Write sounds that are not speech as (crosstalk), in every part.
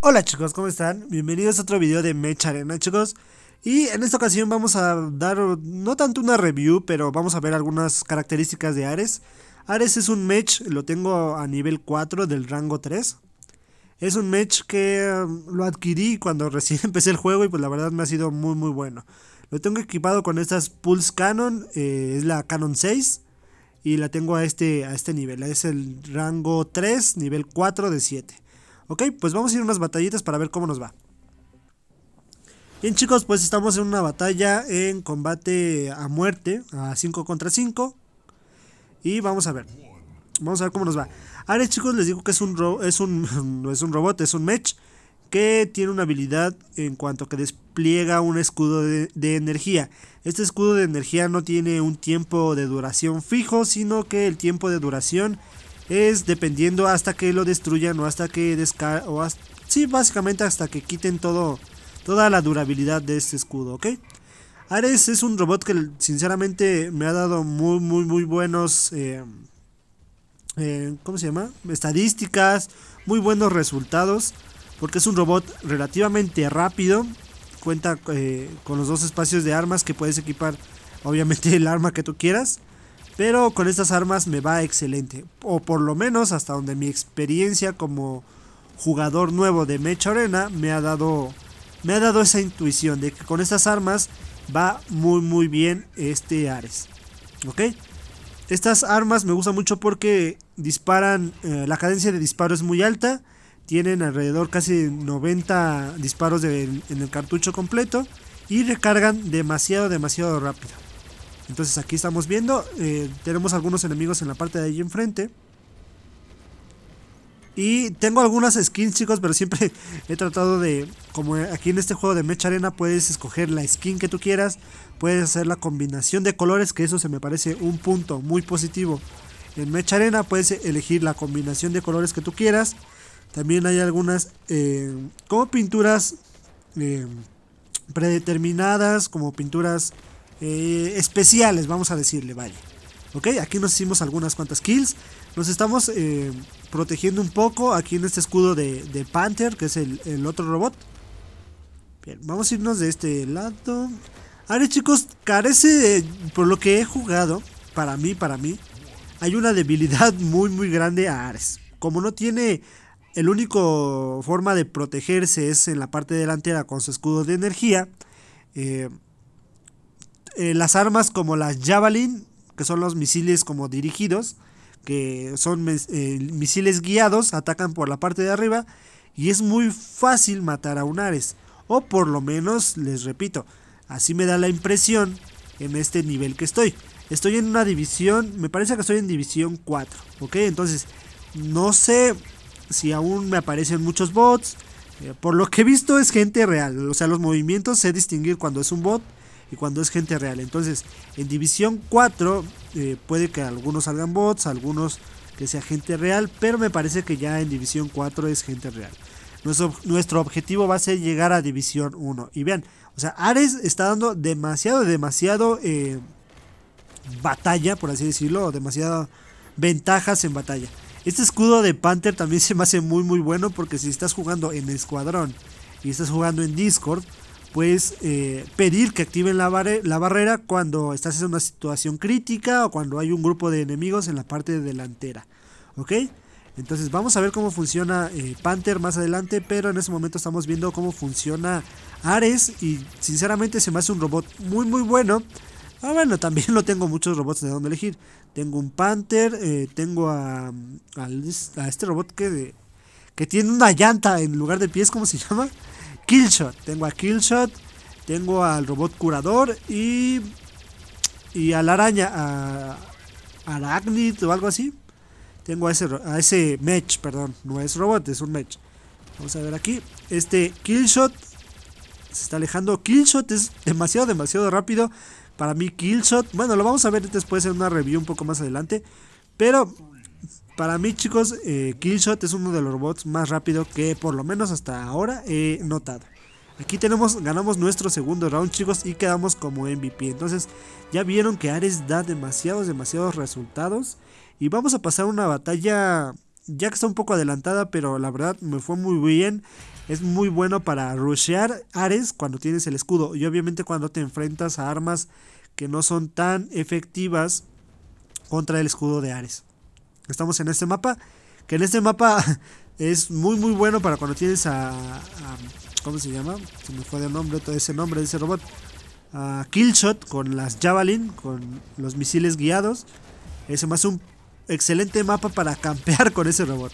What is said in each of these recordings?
Hola chicos, ¿cómo están? Bienvenidos a otro video de Mecha Arena chicos Y en esta ocasión vamos a dar, no tanto una review, pero vamos a ver algunas características de Ares Ares es un mech, lo tengo a nivel 4 del rango 3 Es un mech que um, lo adquirí cuando (laughs) recién empecé el juego y pues la verdad me ha sido muy muy bueno Lo tengo equipado con estas Pulse Cannon, eh, es la Cannon 6 y la tengo a este, a este nivel, es el rango 3, nivel 4 de 7 Ok, pues vamos a ir a unas batallitas para ver cómo nos va. Bien chicos, pues estamos en una batalla en combate a muerte, a 5 contra 5. Y vamos a ver. Vamos a ver cómo nos va. Ares chicos, les digo que es un, es un (laughs) es un robot, es un mech que tiene una habilidad en cuanto que despliega un escudo de, de, energía. Este escudo de energía no tiene un tiempo de duración fijo, sino que el tiempo de duración es dependiendo hasta que lo destruyan o hasta que desca sí, básicamente hasta que quiten todo toda la durabilidad de este escudo, ¿ok? Ares es un robot que sinceramente me ha dado muy muy muy buenos eh, eh, ¿cómo se llama? estadísticas, muy buenos resultados porque es un robot relativamente rápido, cuenta eh, con los dos espacios de armas que puedes equipar obviamente el arma que tú quieras pero con estas armas me va excelente. O por lo menos hasta donde mi experiencia como jugador nuevo de Mecha Arena me ha dado. Me ha dado esa intuición de que con estas armas va muy muy bien este Ares. ¿Ok? Estas armas me gustan mucho porque disparan. Eh, la cadencia de disparo es muy alta. Tienen alrededor casi 90 disparos en el cartucho completo. Y recargan demasiado, demasiado rápido. Entonces aquí estamos viendo, eh, tenemos algunos enemigos en la parte de ahí enfrente. Y tengo algunas skins chicos, pero siempre (laughs) he tratado de, como aquí en este juego de Mecha Arena puedes escoger la skin que tú quieras, puedes hacer la combinación de colores, que eso se me parece un punto muy positivo. En Mecha Arena puedes elegir la combinación de colores que tú quieras. También hay algunas eh, como pinturas eh, predeterminadas, como pinturas eh, especiales, vamos a decirle, Vale, Ok, aquí nos hicimos algunas cuantas kills. Nos estamos eh, protegiendo un poco aquí en este escudo de, Panther, que es el, otro robot. Bien, vamos a irnos de este lado. Ares chicos, carece, por lo que he jugado, para mí, para mí, hay una debilidad (laughs) muy, muy grande a Ares. Como no tiene el único forma de protegerse es en la parte delantera con su escudo de energía. Eh, eh, las armas como las Javelin, que son los misiles como dirigidos, que son eh, misiles guiados, atacan por la parte de arriba y es muy fácil matar a un Ares. O por lo menos, les repito, así me da la impresión en este nivel que estoy. Estoy en una división, me parece que estoy en división 4, ¿ok? Entonces, no sé si aún me aparecen muchos bots. Eh, por lo que he visto es gente real, o sea, los movimientos sé distinguir cuando es un bot y cuando es gente real. Entonces, en División 4 eh, puede que algunos salgan bots, algunos que sea gente real, pero me parece que ya en División 4 es gente real. Nuestro, nuestro objetivo va a ser llegar a División 1. Y vean, o sea, Ares está dando demasiado, demasiado eh, batalla, por así decirlo, demasiado ventajas en batalla. Este escudo de Panther también (laughs) se me hace muy muy bueno porque si estás jugando en escuadrón y estás jugando en Discord, pues pedir que activen la, la barrera cuando estás en una situación crítica o cuando hay un grupo de enemigos en la parte delantera. ¿Ok? Entonces vamos a ver cómo funciona eh, Panther más adelante, pero en ese momento estamos viendo cómo funciona Ares y sinceramente se me hace un robot muy muy bueno. Ah, bueno, (laughs) también lo tengo muchos robots de donde elegir. Tengo un Panther, eh, tengo a, a, este robot que, que tiene una llanta en lugar de pies, ¿cómo se (laughs) llama? Killshot. Tengo a Killshot, tengo al robot curador y. Y a la araña, a Arachnid o algo así. Tengo a ese, a ese mech, perdón. No es robot, es un mech. Vamos a ver aquí. Este Killshot se está alejando. Killshot es demasiado, demasiado rápido. Para mí, Killshot. Bueno, lo vamos a ver después en una review un poco más adelante. Pero para mí, chicos, eh, Killshot es uno de los robots más rápido que por lo menos hasta ahora he notado. Aquí tenemos, ganamos nuestro segundo round, chicos, y quedamos como MVP. Entonces, ya vieron que Ares da demasiados, demasiados resultados. Y vamos a pasar una batalla ya que está un poco adelantada, pero la verdad me fue muy bien. Es muy bueno para rushear Ares cuando tienes el escudo. Y obviamente cuando te enfrentas a armas que no son tan efectivas contra el escudo de Ares. Estamos en este mapa. Que en este mapa (laughs) es muy muy bueno para cuando tienes a, ¿Cómo se llama? Se me fue de nombre todo ese nombre de ese robot. A Killshot con las Javelin, con los misiles guiados. Es más un excelente mapa para (laughs) campear con ese robot.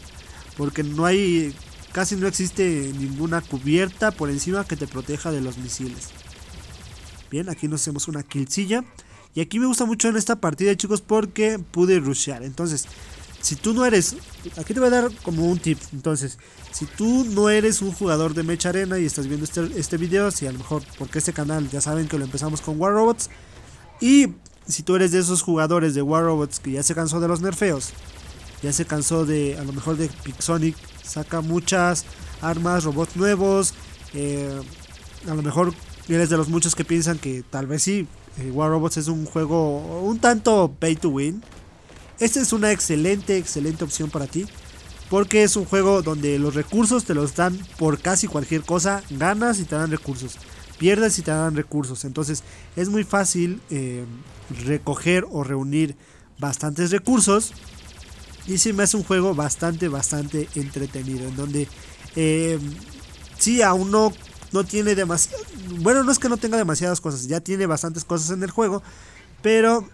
Porque no hay. Casi no existe ninguna cubierta por encima que te proteja de los misiles. Bien, aquí nos hacemos una killsilla. Y aquí me gusta mucho en esta partida, chicos, porque pude rushear. Entonces, si tú no eres, aquí te voy a dar como un tip, entonces, si tú no eres un jugador de Mecha Arena y estás viendo este, este, video, si a lo mejor, porque este canal ya saben que lo empezamos con War Robots, y si tú eres de esos jugadores de War Robots que ya se cansó de los nerfeos, ya se cansó de, a lo mejor de Pixonic, saca muchas armas, robots nuevos, eh, a lo mejor eres de los muchos que piensan que tal vez sí, eh, War Robots es un juego un tanto pay to win, esta es una excelente, excelente opción para ti. Porque es un juego donde los recursos te los dan por casi cualquier cosa. Ganas y te dan recursos. Pierdes y te dan recursos. Entonces es muy fácil eh, recoger o reunir bastantes recursos. Y se me hace un juego bastante, bastante entretenido. En donde si eh, sí, aún no, no tiene demasiado... Bueno, no es que no tenga demasiadas cosas. Ya tiene bastantes cosas en el juego. Pero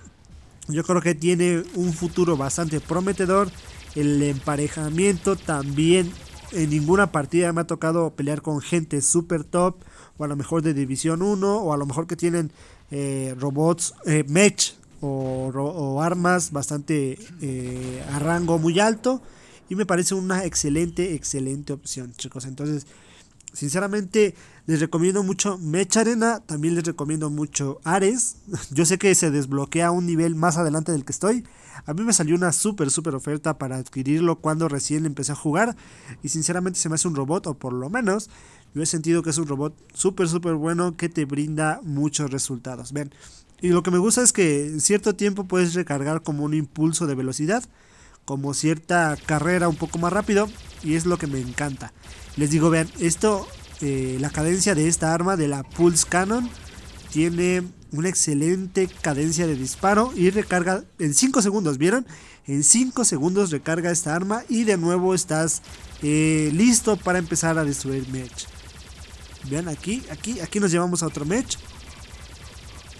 yo creo que tiene un futuro bastante prometedor. El emparejamiento también en ninguna partida me ha tocado pelear con gente super top o a lo mejor de división 1 o a lo mejor que tienen eh, robots eh, match o, armas bastante eh, a rango muy alto y me parece una excelente excelente opción chicos entonces Sinceramente, les recomiendo mucho Mecha Arena. También les recomiendo mucho Ares. (laughs) Yo sé que se desbloquea un nivel más adelante del que estoy. A mí me salió una súper, súper oferta para adquirirlo cuando recién empecé a jugar. Y sinceramente se me hace un robot, o por lo menos yo he sentido que es un robot súper, súper bueno que te brinda muchos resultados. Ven, y lo que me gusta es que en cierto tiempo puedes recargar como un impulso de velocidad, como cierta carrera un poco más rápido, y es lo que me encanta. Les digo, vean, esto, eh, la cadencia de esta arma, de la Pulse Cannon, tiene una excelente cadencia de disparo y recarga en 5 segundos, ¿vieron? En 5 segundos recarga esta arma y de nuevo estás eh, listo para empezar a destruir match. Vean aquí, aquí, aquí nos llevamos a otro match.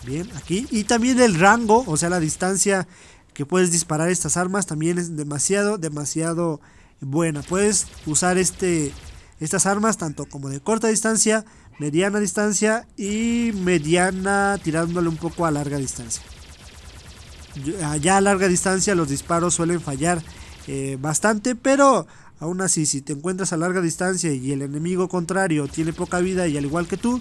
Bien, aquí. Y también el rango, o sea la distancia que puedes disparar estas armas también es demasiado, demasiado buena. Puedes usar este estas armas, tanto como de corta distancia, mediana distancia y mediana tirándole un poco a larga distancia. Ah, ya a larga distancia los disparos suelen fallar eh, bastante, pero aún así si te encuentras a larga distancia y el enemigo contrario tiene poca vida y al igual que tú,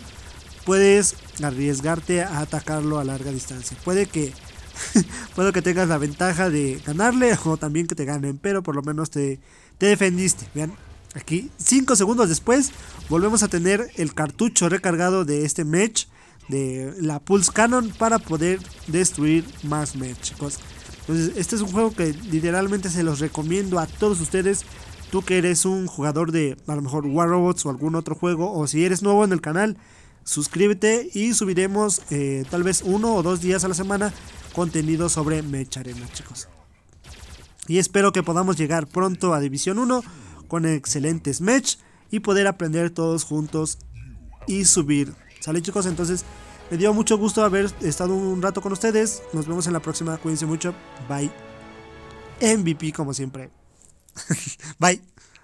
puedes arriesgarte a atacarlo a larga distancia. Puede que (laughs) puedo que tengas la ventaja de ganarle o también que te ganen, pero por lo menos te, te defendiste. Vean, Aquí, 5 segundos después, volvemos a tener el cartucho recargado de este match de la Pulse Cannon para poder destruir más match, chicos. Entonces, este es un juego que literalmente se los recomiendo a todos ustedes. Tú que eres un jugador de a lo mejor War Robots o algún otro juego, o si eres nuevo en el canal, suscríbete y subiremos eh, tal vez uno o dos días a la semana contenido sobre Mech Arena, chicos. Y espero que podamos llegar pronto a División 1 con excelentes matches y poder aprender todos juntos y subir. ¿Sale chicos? Entonces me dio mucho gusto haber estado un rato con ustedes. Nos vemos en la próxima. Cuídense mucho. Bye. MVP como siempre. (laughs) Bye.